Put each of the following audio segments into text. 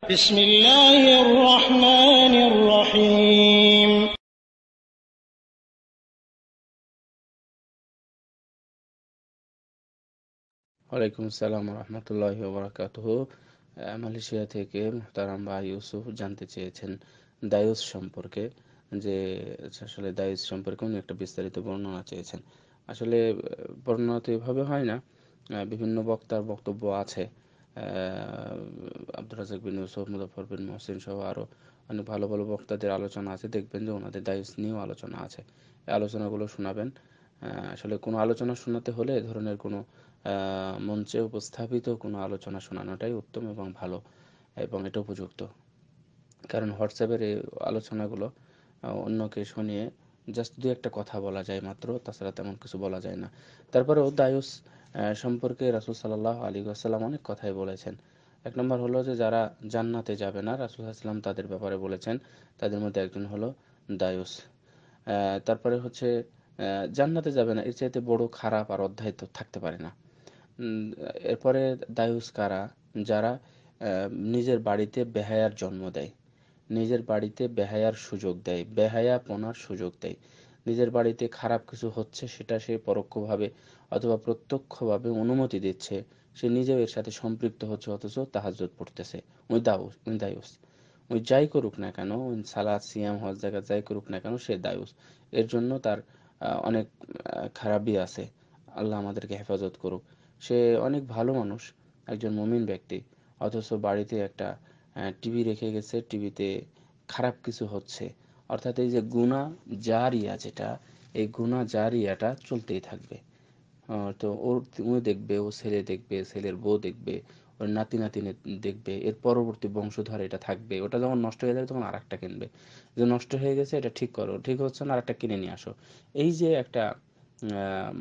Malaysia থেকে তারাম বা ইউসুফ জানতে চেয়েছেন দায়ুস সম্পর্কে যে আসলে দায়ুস সম্পর্কে উনি একটা বিস্তারিত বর্ণনা চেয়েছেন আসলে বর্ণনা তো এভাবে হয় না বিভিন্ন বক্তার বক্তব্য আছে আব্দুল রাজাক বিন ইউসুফ মুজাফর বিন মহসিন সহ আরও অনেক ভালো ভালো বক্তাদের আলোচনা আছে দেখবেন যে ওনাদের দায়ুস নিয়েও আলোচনা আছে এই আলোচনাগুলো শোনাবেন আসলে কোনো আলোচনা শোনাতে হলে এ ধরনের কোনো মঞ্চে উপস্থাপিত কোনো আলোচনা শোনানোটাই উত্তম এবং ভালো এবং এটা উপযুক্ত কারণ হোয়াটসঅ্যাপের এই আলোচনাগুলো অন্যকে শুনিয়ে জাস্ট দু একটা কথা বলা যায় মাত্র তাছাড়া তেমন কিছু বলা যায় না তারপরেও দায়ুস সম্পর্কে রাসুল সাল্লাহ আলী আসসালাম অনেক কথাই বলেছেন এক নম্বর হলো যে যারা জান্নাতে যাবে না রাসুল আসলাম তাদের ব্যাপারে বলেছেন তাদের মধ্যে একজন হলো দায়ুস তারপরে হচ্ছে জান্নাতে যাবে না এর চাইতে বড় খারাপ আর অধ্যায় তো থাকতে পারে না এরপরে দায়ুস কারা যারা নিজের বাড়িতে বেহায়ার জন্ম দেয় নিজের বাড়িতে বেহায়ার সুযোগ দেয় বেহায়া পনার সুযোগ দেয় নিজের বাড়িতে খারাপ কিছু হচ্ছে সেটা সে পরোক্ষভাবে অথবা প্রত্যক্ষভাবে অনুমতি দিচ্ছে সে নিজেও এর সাথে সম্পৃক্ত হচ্ছে অথচ তাহাজত পড়তেছে উই দাউস উই দায়ুস উই যাই করুক না কেন সালাদ সিয়াম হজ জায়গা যাই করুক না কেন সে দায়ুস এর জন্য তার অনেক খারাপই আছে আল্লাহ আমাদেরকে হেফাজত করুক সে অনেক ভালো মানুষ একজন মুমিন ব্যক্তি অথচ বাড়িতে একটা টিভি রেখে গেছে টিভিতে খারাপ কিছু হচ্ছে অর্থাৎ এই যে গুণা জারিয়া যেটা এই গুণা জারিয়াটা চলতেই থাকবে তো ওর ও দেখবে ও ছেলে দেখবে ছেলের বউ দেখবে ওর নাতি নাতিনে দেখবে এর পরবর্তী বংশধর এটা থাকবে ওটা যখন নষ্ট হয়ে যাবে তখন আর একটা কিনবে যে নষ্ট হয়ে গেছে এটা ঠিক করো ঠিক হচ্ছে না আর একটা কিনে নিয়ে আসো এই যে একটা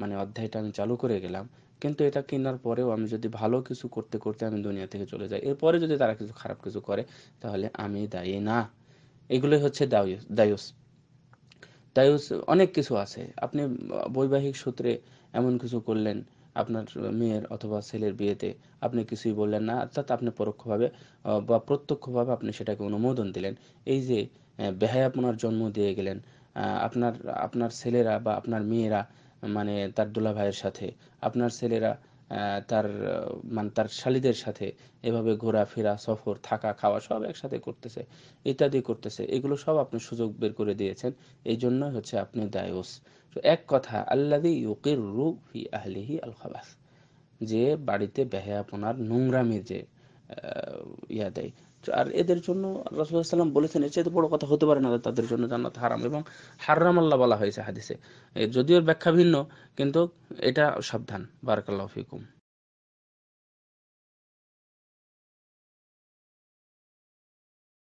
মানে অধ্যায়টা আমি চালু করে গেলাম কিন্তু এটা কেনার পরেও আমি যদি ভালো কিছু করতে করতে আমি দুনিয়া থেকে চলে যাই এরপরে যদি তারা কিছু খারাপ কিছু করে তাহলে আমি দায়ী না এগুলোই হচ্ছে দায়ুস দায়ুস অনেক কিছু আছে আপনি বৈবাহিক সূত্রে এমন কিছু করলেন আপনার মেয়ের অথবা ছেলের বিয়েতে আপনি কিছুই বললেন না অর্থাৎ আপনি পরোক্ষভাবে বা প্রত্যক্ষভাবে আপনি সেটাকে অনুমোদন দিলেন এই যে বেহায় আপনার জন্ম দিয়ে গেলেন আপনার আপনার ছেলেরা বা আপনার মেয়েরা মানে তার দুলা ভাইয়ের সাথে আপনার ছেলেরা তার মানে তার শালিদের সাথে এভাবে ঘোরাফেরা সফর থাকা খাওয়া সব একসাথে করতেছে ইত্যাদি করতেছে এগুলো সব আপনি সুযোগ বের করে দিয়েছেন এই জন্য হচ্ছে আপনি দায়ুস তো এক কথা আল্লাদি ইউকির রু ফি আহলিহি আল খাবাস যে বাড়িতে বেহায়াপনার নোংরামি যে ইয়া দেয় আর এদের জন্য রাসুলাম বলেছেন এর চাইতে বড় কথা হতে পারে না তাদের জন্য জান্নাত হারাম এবং হারাম আল্লাহ বলা হয়েছে হাদিসে যদিও ব্যাখ্যা ভিন্ন কিন্তু এটা সাবধান বারাকাল্লাহ ফিকুম